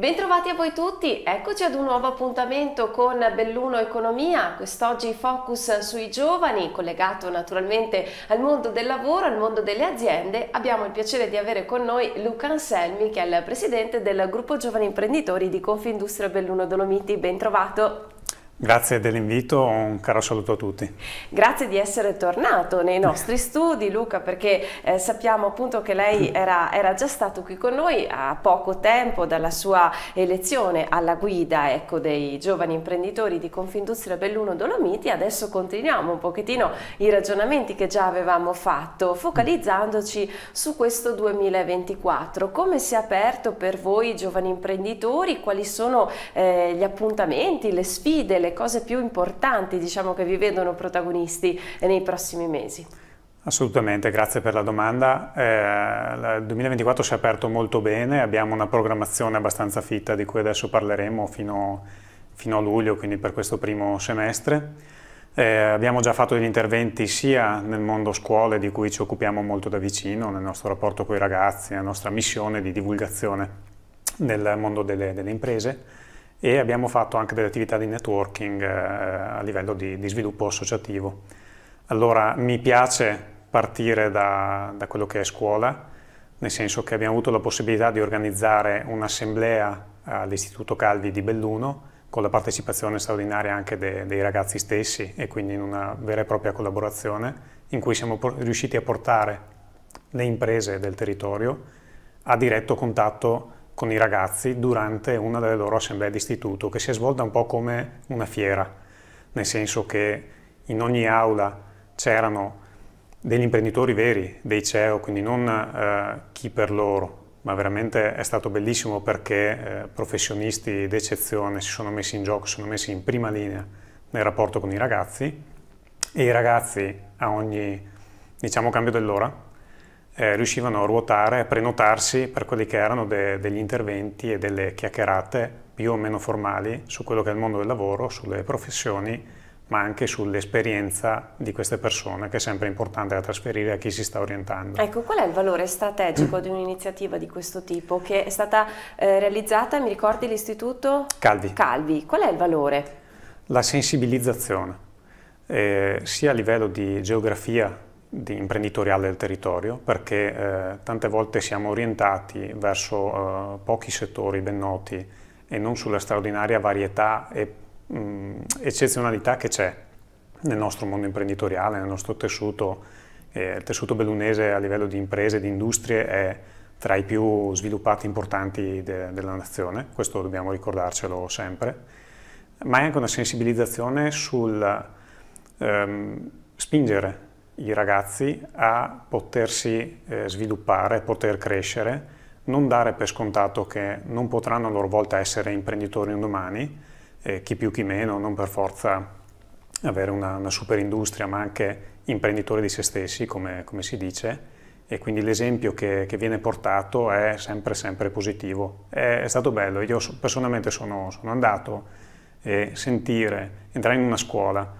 Bentrovati a voi tutti, eccoci ad un nuovo appuntamento con Belluno Economia, quest'oggi focus sui giovani, collegato naturalmente al mondo del lavoro, al mondo delle aziende. Abbiamo il piacere di avere con noi Luca Anselmi che è il presidente del gruppo Giovani Imprenditori di Confindustria Belluno Dolomiti, bentrovato. Grazie dell'invito, un caro saluto a tutti. Grazie di essere tornato nei nostri studi Luca perché eh, sappiamo appunto che lei era, era, già stato qui con noi a poco tempo dalla sua elezione alla guida ecco, dei giovani imprenditori di Confindustria Belluno Dolomiti. Adesso continuiamo un pochettino i ragionamenti che già avevamo fatto focalizzandoci su questo 2024. Come si è aperto per voi giovani imprenditori? Quali sono eh, gli appuntamenti, le sfide, le le cose più importanti diciamo, che vi vedono protagonisti nei prossimi mesi? Assolutamente, grazie per la domanda. Eh, il 2024 si è aperto molto bene, abbiamo una programmazione abbastanza fitta di cui adesso parleremo fino, fino a luglio, quindi per questo primo semestre. Eh, abbiamo già fatto degli interventi sia nel mondo scuole di cui ci occupiamo molto da vicino, nel nostro rapporto con i ragazzi, nella nostra missione di divulgazione nel mondo delle, delle imprese, e abbiamo fatto anche delle attività di networking eh, a livello di, di, sviluppo associativo. Allora mi piace partire da, da, quello che è scuola, nel senso che abbiamo avuto la possibilità di organizzare un'assemblea eh, all'Istituto Calvi di Belluno con la partecipazione straordinaria anche de, dei ragazzi stessi e quindi in una vera e propria collaborazione in cui siamo riusciti a portare le imprese del territorio a diretto contatto con con i ragazzi durante una delle loro assemblee d'istituto, che si è svolta un po' come una fiera, nel senso che in ogni aula c'erano degli imprenditori veri, dei CEO, quindi non eh, chi per loro, ma veramente è stato bellissimo perché eh, professionisti d'eccezione si sono messi in gioco, si sono messi in prima linea nel rapporto con i ragazzi e i ragazzi a ogni diciamo, cambio dell'ora eh, riuscivano a ruotare, a prenotarsi per quelli che erano de degli interventi e delle chiacchierate più o meno formali su quello che è il mondo del lavoro, sulle professioni, ma anche sull'esperienza di queste persone, che è sempre importante da trasferire a chi si sta orientando. Ecco, qual è il valore strategico di un'iniziativa di questo tipo, che è stata eh, realizzata, mi ricordi, l'istituto? Calvi. Calvi. Qual è il valore? La sensibilizzazione, eh, sia a livello di geografia imprenditoriale del territorio perché eh, tante volte siamo orientati verso eh, pochi settori ben noti e non sulla straordinaria varietà e mh, mm, eccezionalità che c'è nel nostro mondo imprenditoriale, nel nostro tessuto. Eh, il tessuto bellunese a livello di imprese, e di industrie è tra i più sviluppati e importanti de della nazione, questo dobbiamo ricordarcelo sempre, ma è anche una sensibilizzazione sul ehm, spingere i ragazzi a potersi eh, sviluppare, poter crescere, non dare per scontato che non potranno a loro volta essere imprenditori un domani, eh, chi più chi meno, non per forza avere una, una industria, ma anche imprenditori di se stessi, come, come si dice, e quindi l'esempio che, che, viene portato è sempre sempre positivo. È, è stato bello, io personalmente sono, sono andato e eh, sentire, entrare in una scuola,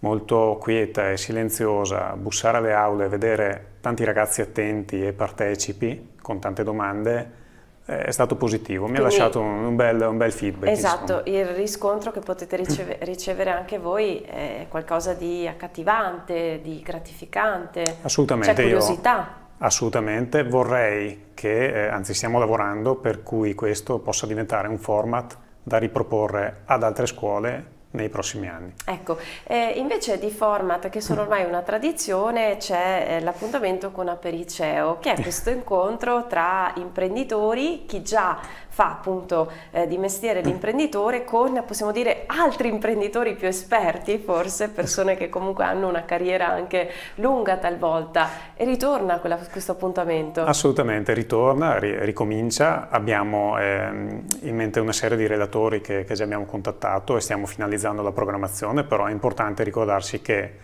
molto quieta e silenziosa, bussare alle aule vedere tanti ragazzi attenti e partecipi con tante domande eh, è stato positivo, mi Quindi, ha lasciato un bel, un bel feedback. Esatto, insomma. il riscontro che potete riceve, ricevere anche voi è qualcosa di accattivante, di gratificante, assolutamente, c'è curiosità. Io, assolutamente, vorrei che, eh, anzi stiamo lavorando per cui questo possa diventare un format da riproporre ad altre scuole nei prossimi anni. Ecco, eh, invece di format che sono ormai una tradizione c'è eh, l'appuntamento con Apericeo che è questo incontro tra imprenditori, chi già fa appunto eh, di mestiere l'imprenditore con possiamo dire altri imprenditori più esperti forse, persone che comunque hanno una carriera anche lunga talvolta e ritorna quella, questo appuntamento. Assolutamente, ritorna, ri ricomincia, abbiamo ehm, in mente una serie di relatori che, che già abbiamo contattato e stiamo finalizzando analizzando la programmazione, però è importante ricordarsi che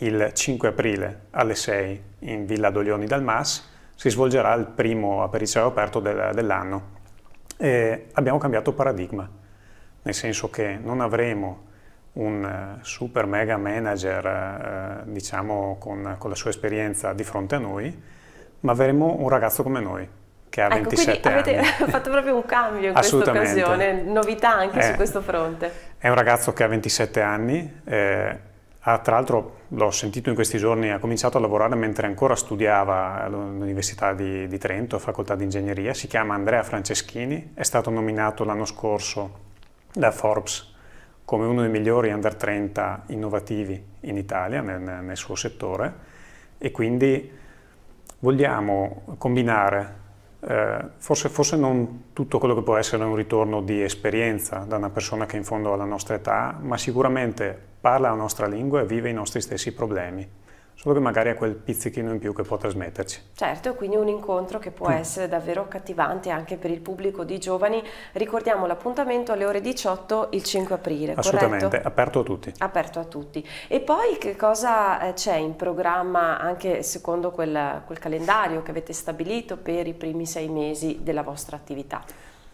il 5 aprile alle 6 in Villa Doglioni dal Mas si svolgerà il primo apericeo aperto del, dell'anno. abbiamo cambiato paradigma, nel senso che non avremo un eh, super mega manager, eh, diciamo, con, con la sua esperienza di fronte a noi, ma avremo un ragazzo come noi, che ha ecco, 27 anni. avete fatto proprio un cambio in questa occasione, novità anche eh, su questo fronte. È un ragazzo che ha 27 anni, eh, ha, tra l'altro l'ho sentito in questi giorni, ha cominciato a lavorare mentre ancora studiava all'Università di, di Trento, facoltà di ingegneria, si chiama Andrea Franceschini, è stato nominato l'anno scorso da Forbes come uno dei migliori under 30 innovativi in Italia nel, nel suo settore e quindi vogliamo combinare eh, forse, forse, non tutto quello che può essere un ritorno di esperienza da una persona che in fondo ha la nostra età, ma sicuramente parla la nostra lingua e vive i nostri stessi problemi solo che magari ha quel pizzichino in più che può trasmetterci. Certo, quindi un incontro che può mm. essere davvero accattivante anche per il pubblico di giovani. Ricordiamo l'appuntamento alle ore 18 il 5 aprile, Assolutamente, corretto? aperto a tutti. Aperto a tutti. E poi che cosa eh, c'è in programma anche secondo quel, quel calendario che avete stabilito per i primi sei mesi della vostra attività?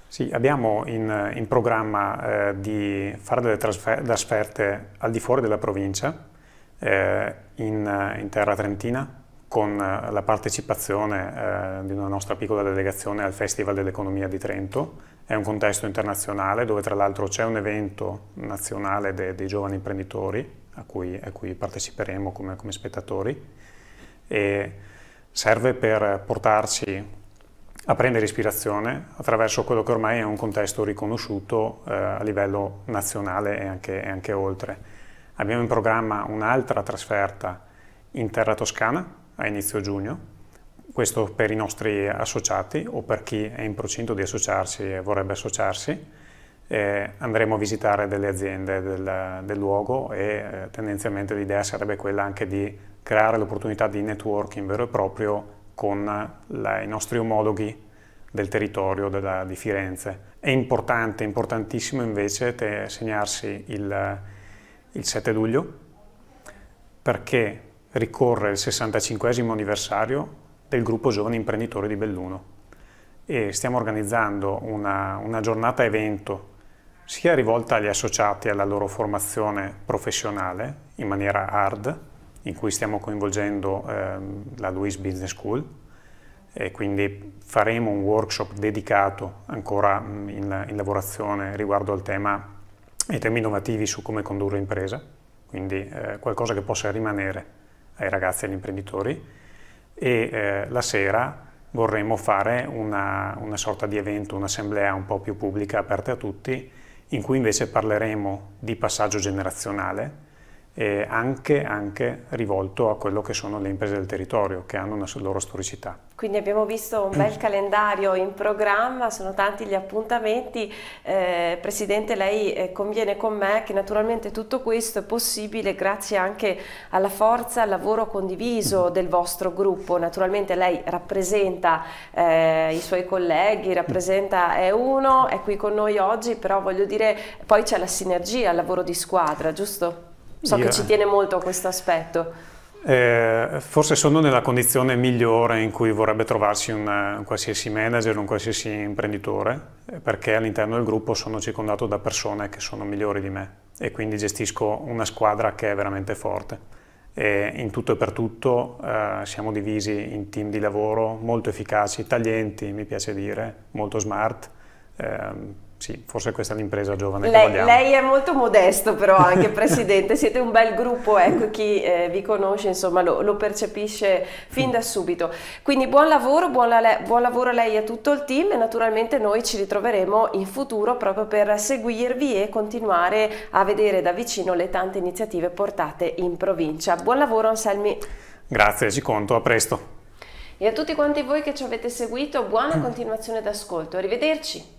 Sì, abbiamo in, in programma eh, di fare delle trasferte al di fuori della provincia, eh, in, eh, in, terra trentina con eh, la partecipazione eh, di una nostra piccola delegazione al Festival dell'Economia di Trento. È un contesto internazionale dove tra l'altro c'è un evento nazionale dei giovani imprenditori a cui, a cui parteciperemo come, come spettatori e serve per portarci a prendere ispirazione attraverso quello che ormai è un contesto riconosciuto eh, a livello nazionale e anche, e anche oltre. Abbiamo in programma un'altra trasferta in terra toscana a inizio giugno, questo per i nostri associati o per chi è in procinto di associarsi e vorrebbe associarsi. Eh, andremo a visitare delle aziende del, del luogo e eh, tendenzialmente l'idea sarebbe quella anche di creare l'opportunità di networking vero e proprio con la, i nostri omologhi del territorio della, di Firenze. È importante, importantissimo invece segnarsi il, il 7 luglio, perché ricorre il 65 anniversario del gruppo Giovani Imprenditori di Belluno e stiamo organizzando una, una giornata evento sia rivolta agli associati e alla loro formazione professionale in maniera hard, in cui stiamo coinvolgendo eh, la Louis Business School e quindi faremo un workshop dedicato ancora in, in lavorazione riguardo al tema e temi innovativi su come condurre impresa, quindi eh, qualcosa che possa rimanere ai ragazzi e agli imprenditori e eh, la sera vorremmo fare una, una sorta di evento, un'assemblea un po' più pubblica, aperta a tutti, in cui invece parleremo di passaggio generazionale, eh, anche, anche, rivolto a quello che sono le imprese del territorio, che hanno una loro storicità. Quindi abbiamo visto un bel calendario in programma, sono tanti gli appuntamenti. Eh, Presidente, lei eh, conviene con me che naturalmente tutto questo è possibile grazie anche alla forza, al lavoro condiviso del vostro gruppo. Naturalmente lei rappresenta eh, i suoi colleghi, rappresenta E1, è qui con noi oggi, però voglio dire, poi c'è la sinergia, il lavoro di squadra, giusto? So yeah. che ci tiene molto a questo aspetto. Eh, forse sono nella condizione migliore in cui vorrebbe trovarsi una, eh, un qualsiasi manager, un qualsiasi imprenditore, eh, perché all'interno del gruppo sono circondato da persone che sono migliori di me e quindi gestisco una squadra che è veramente forte. E in tutto e per tutto eh, siamo divisi in team di lavoro molto efficaci, taglienti, mi piace dire, molto smart, eh, sì, forse questa è l'impresa giovane lei, lei è molto modesto però anche Presidente, siete un bel gruppo, ecco chi eh, vi conosce insomma lo, lo, percepisce fin da subito. Quindi buon lavoro, buon, la, buon lavoro a lei e a tutto il team e naturalmente noi ci ritroveremo in futuro proprio per seguirvi e continuare a vedere da vicino le tante iniziative portate in provincia. Buon lavoro Anselmi. Grazie, ci conto, a presto. E a tutti quanti voi che ci avete seguito, buona continuazione d'ascolto, arrivederci.